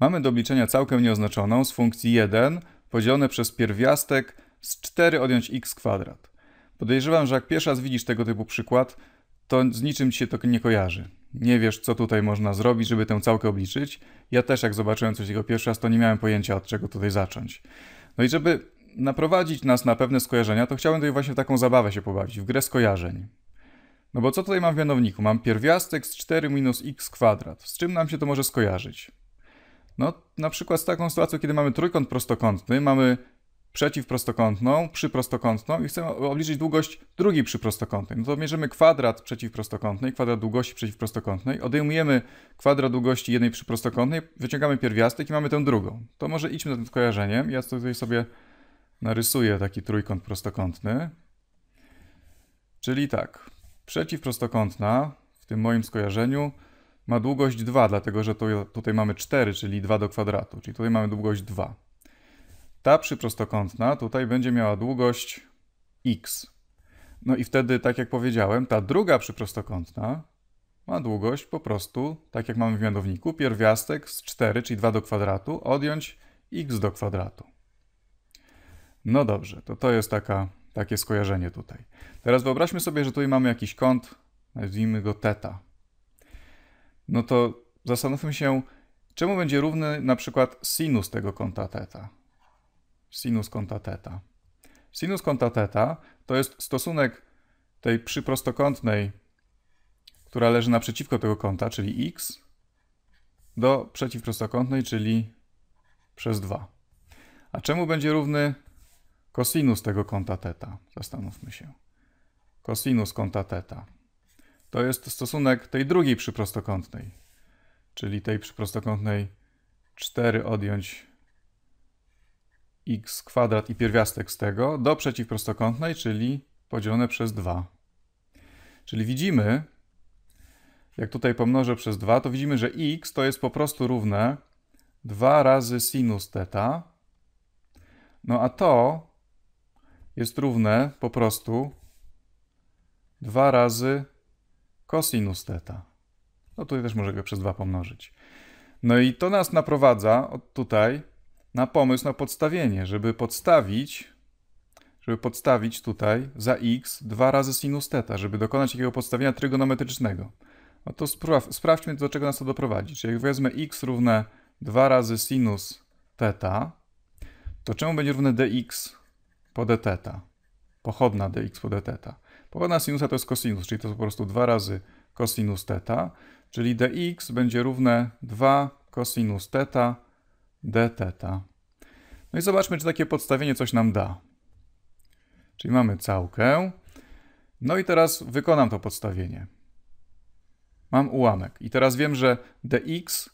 mamy do obliczenia całkę nieoznaczoną z funkcji 1 podzielone przez pierwiastek z 4 odjąć x kwadrat. Podejrzewam, że jak pierwszy raz widzisz tego typu przykład, to z niczym ci się to nie kojarzy. Nie wiesz, co tutaj można zrobić, żeby tę całkę obliczyć. Ja też, jak zobaczyłem coś jego pierwszy raz, to nie miałem pojęcia, od czego tutaj zacząć. No i żeby naprowadzić nas na pewne skojarzenia, to chciałbym tutaj właśnie w taką zabawę się pobawić, w grę skojarzeń. No bo co tutaj mam w mianowniku? Mam pierwiastek z 4 minus x kwadrat. Z czym nam się to może skojarzyć? No, na przykład z taką sytuacją, kiedy mamy trójkąt prostokątny, mamy przeciw prostokątną, przyprostokątną i chcemy obliczyć długość drugiej przyprostokątnej. No to mierzymy kwadrat przeciwprostokątnej, kwadrat długości przeciwprostokątnej, odejmujemy kwadrat długości jednej przyprostokątnej, wyciągamy pierwiastek i mamy tę drugą. To może idźmy za tym skojarzeniem. Ja tutaj sobie narysuję taki trójkąt prostokątny. Czyli tak, przeciwprostokątna w tym moim skojarzeniu ma długość 2, dlatego że to, tutaj mamy 4, czyli 2 do kwadratu, czyli tutaj mamy długość 2. Ta przyprostokątna tutaj będzie miała długość x. No i wtedy, tak jak powiedziałem, ta druga przyprostokątna ma długość po prostu, tak jak mamy w mianowniku, pierwiastek z 4, czyli 2 do kwadratu, odjąć x do kwadratu. No dobrze, to to jest taka, takie skojarzenie tutaj. Teraz wyobraźmy sobie, że tutaj mamy jakiś kąt, nazwijmy go teta, no to zastanówmy się, czemu będzie równy na przykład sinus tego kąta teta. Sinus kąta teta. Sinus kąta teta to jest stosunek tej przyprostokątnej, która leży naprzeciwko tego kąta, czyli x, do przeciwprostokątnej, czyli przez 2. A czemu będzie równy kosinus tego kąta teta? Zastanówmy się. Kosinus kąta teta to jest stosunek tej drugiej przyprostokątnej, czyli tej przyprostokątnej 4 odjąć x kwadrat i pierwiastek z tego do przeciwprostokątnej, czyli podzielone przez 2. Czyli widzimy, jak tutaj pomnożę przez 2, to widzimy, że x to jest po prostu równe 2 razy sinus theta. No a to jest równe po prostu 2 razy cosinus theta. No tutaj też możemy go przez 2 pomnożyć. No i to nas naprowadza od tutaj na pomysł na podstawienie, żeby podstawić, żeby podstawić tutaj za x dwa razy sinus theta, żeby dokonać takiego podstawienia trygonometrycznego. No to spraw, sprawdźmy, do czego nas to doprowadzi. Czyli jak wezmę x równe 2 razy sinus theta, to czemu będzie równe dx po dθ? Pochodna dx po dθ. Pogoda sinusa to jest cosinus, czyli to jest po prostu 2 razy cosinus theta, czyli dx będzie równe 2 theta d theta. No i zobaczmy, czy takie podstawienie coś nam da. Czyli mamy całkę. No i teraz wykonam to podstawienie. Mam ułamek. I teraz wiem, że dx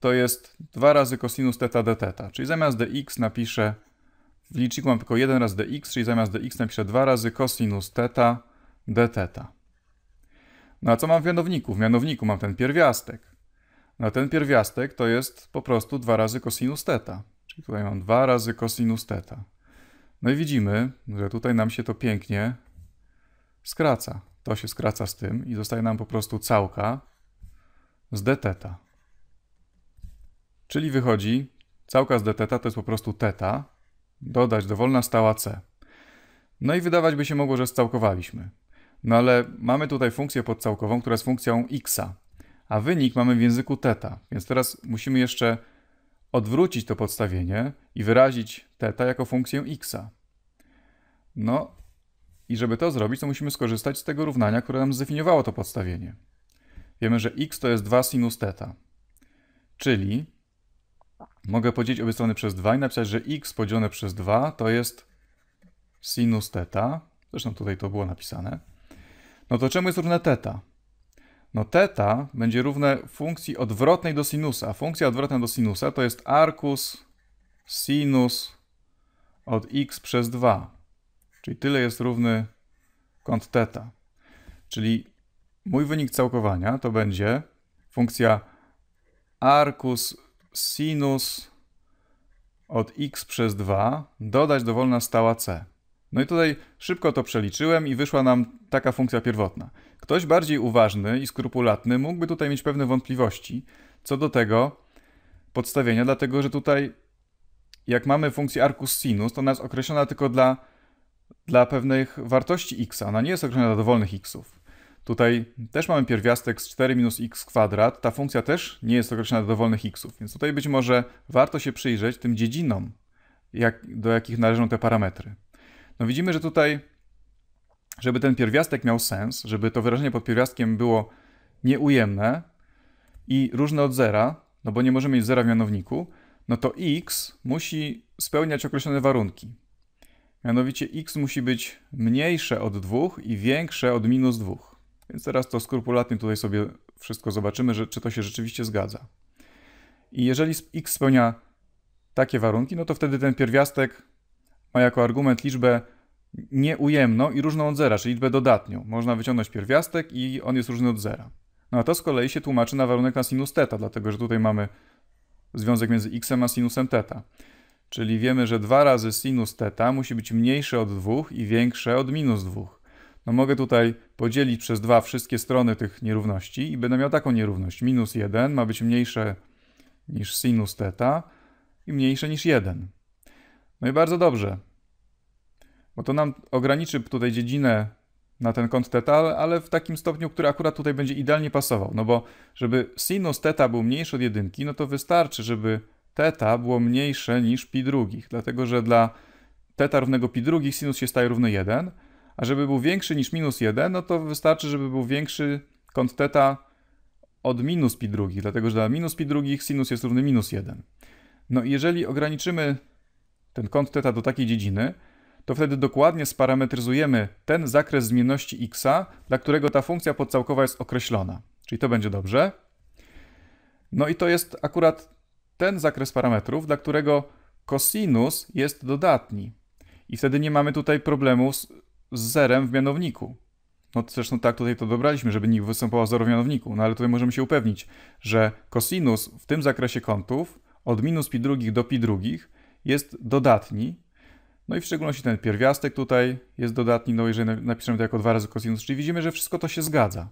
to jest 2 razy cosinus theta d theta, Czyli zamiast dx napiszę w liczniku mam tylko 1 raz dx, czyli zamiast dx napiszę 2 razy cosinus theta d theta. No a co mam w mianowniku? W mianowniku mam ten pierwiastek. No ten pierwiastek to jest po prostu 2 razy cosinus theta. Czyli tutaj mam 2 razy cosinus theta. No i widzimy, że tutaj nam się to pięknie skraca. To się skraca z tym i zostaje nam po prostu całka z d theta. Czyli wychodzi, całka z d theta to jest po prostu theta, dodać dowolna stała c. No i wydawać by się mogło, że scałkowaliśmy. No ale mamy tutaj funkcję podcałkową, która jest funkcją x a wynik mamy w języku teta, więc teraz musimy jeszcze odwrócić to podstawienie i wyrazić teta jako funkcję x. No i żeby to zrobić, to musimy skorzystać z tego równania, które nam zdefiniowało to podstawienie. Wiemy, że x to jest 2 sinus teta, czyli mogę podzielić obie strony przez 2 i napisać, że x podzielone przez 2 to jest sinus teta. Zresztą tutaj to było napisane. No to czemu jest równe teta? No teta będzie równe funkcji odwrotnej do sinusa. Funkcja odwrotna do sinusa to jest arcus sinus od x przez 2. Czyli tyle jest równy kąt teta. Czyli mój wynik całkowania to będzie funkcja arcus sinus od x przez 2 dodać dowolna stała c. No i tutaj szybko to przeliczyłem i wyszła nam taka funkcja pierwotna. Ktoś bardziej uważny i skrupulatny mógłby tutaj mieć pewne wątpliwości co do tego podstawienia, dlatego że tutaj jak mamy funkcję arcus sinus, to ona jest określona tylko dla, dla pewnych wartości x, ona nie jest określona dla dowolnych xów. Tutaj też mamy pierwiastek z 4 minus x kwadrat. Ta funkcja też nie jest określona do dowolnych xów, więc tutaj być może warto się przyjrzeć tym dziedzinom, jak, do jakich należą te parametry. No widzimy, że tutaj, żeby ten pierwiastek miał sens, żeby to wyrażenie pod pierwiastkiem było nieujemne i różne od zera, no bo nie możemy mieć zera w mianowniku, no to x musi spełniać określone warunki. Mianowicie x musi być mniejsze od 2 i większe od minus 2. Więc teraz to skrupulatnie tutaj sobie wszystko zobaczymy, że, czy to się rzeczywiście zgadza. I jeżeli x spełnia takie warunki, no to wtedy ten pierwiastek ma jako argument liczbę nieujemną i różną od zera, czyli liczbę dodatnią. Można wyciągnąć pierwiastek i on jest różny od zera. No a to z kolei się tłumaczy na warunek na sinus teta, dlatego że tutaj mamy związek między x a sinusem teta. Czyli wiemy, że 2 razy sinus teta musi być mniejsze od 2 i większe od minus 2 no mogę tutaj podzielić przez dwa wszystkie strony tych nierówności i będę miał taką nierówność. Minus 1 ma być mniejsze niż sinus theta i mniejsze niż 1. No i bardzo dobrze, bo to nam ograniczy tutaj dziedzinę na ten kąt theta, ale w takim stopniu, który akurat tutaj będzie idealnie pasował. No bo żeby sinus theta był mniejszy od jedynki, no to wystarczy, żeby theta było mniejsze niż pi drugich, dlatego że dla theta równego pi drugich sinus się staje równy 1, a żeby był większy niż minus 1, no to wystarczy, żeby był większy kąt θ od minus pi drugich, dlatego że dla minus pi drugich sinus jest równy minus 1. No i jeżeli ograniczymy ten kąt θ do takiej dziedziny, to wtedy dokładnie sparametryzujemy ten zakres zmienności x, dla którego ta funkcja podcałkowa jest określona. Czyli to będzie dobrze. No i to jest akurat ten zakres parametrów, dla którego cosinus jest dodatni. I wtedy nie mamy tutaj problemu z z zerem w mianowniku. No zresztą tak tutaj to dobraliśmy, żeby nikt występował zero w mianowniku, no ale tutaj możemy się upewnić, że kosinus w tym zakresie kątów od minus pi drugich do pi drugich jest dodatni. No i w szczególności ten pierwiastek tutaj jest dodatni, no jeżeli napiszemy to jako dwa razy kosinus, czyli widzimy, że wszystko to się zgadza.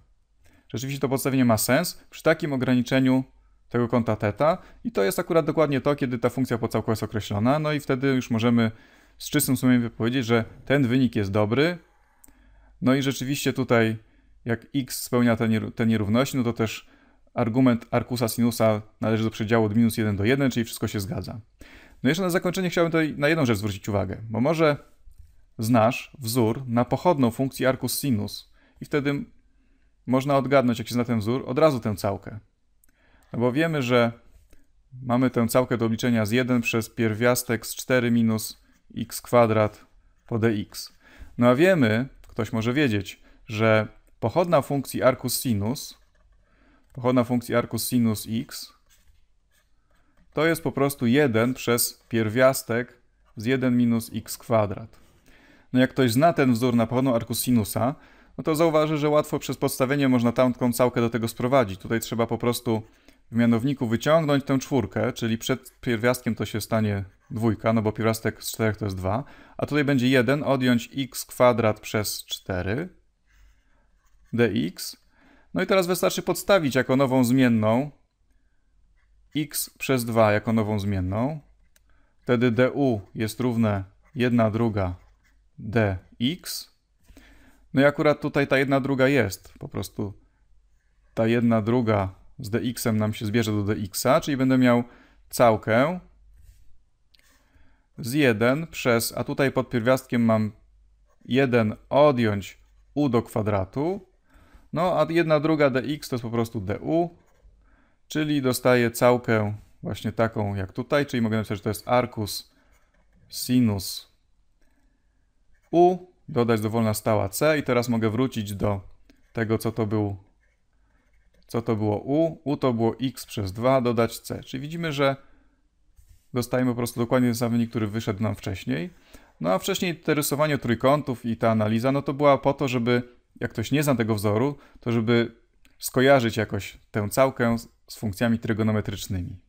Rzeczywiście to podstawienie ma sens przy takim ograniczeniu tego kąta θ i to jest akurat dokładnie to, kiedy ta funkcja pocałku jest określona, no i wtedy już możemy z czystym sumieniem powiedzieć, że ten wynik jest dobry. No i rzeczywiście tutaj, jak x spełnia te nierówności, no to też argument arkusa sinusa należy do przedziału od minus 1 do 1, czyli wszystko się zgadza. No jeszcze na zakończenie chciałbym tutaj na jedną rzecz zwrócić uwagę, bo może znasz wzór na pochodną funkcji arkus sinus i wtedy można odgadnąć, jak się zna ten wzór, od razu tę całkę. No bo wiemy, że mamy tę całkę do obliczenia z 1 przez pierwiastek z 4 minus x kwadrat po dx. No a wiemy, ktoś może wiedzieć, że pochodna funkcji arcus sinus, pochodna funkcji arcus sinus x, to jest po prostu 1 przez pierwiastek z 1 minus x kwadrat. No jak ktoś zna ten wzór na pochodną arcus sinusa, no to zauważy, że łatwo przez podstawienie można tamtą całkę do tego sprowadzić. Tutaj trzeba po prostu w mianowniku wyciągnąć tę czwórkę, czyli przed pierwiastkiem to się stanie dwójka, no bo pierwiastek z 4 to jest 2, a tutaj będzie 1, odjąć x kwadrat przez 4 dx. No i teraz wystarczy podstawić jako nową zmienną x przez 2 jako nową zmienną. Wtedy du jest równe 1 druga dx. No i akurat tutaj ta 1 druga jest, po prostu ta 1 druga z dx nam się zbierze do dx, czyli będę miał całkę z 1 przez, a tutaj pod pierwiastkiem mam 1 odjąć u do kwadratu, no a jedna druga dx to jest po prostu du, czyli dostaję całkę właśnie taką jak tutaj, czyli mogę napisać, że to jest arcus sinus u, dodać dowolna stała c i teraz mogę wrócić do tego, co to był co to było u? U to było x przez 2 dodać c. Czyli widzimy, że dostajemy po prostu dokładnie ten sam wynik, który wyszedł nam wcześniej. No a wcześniej to rysowanie trójkątów i ta analiza, no to była po to, żeby, jak ktoś nie zna tego wzoru, to żeby skojarzyć jakoś tę całkę z funkcjami trygonometrycznymi.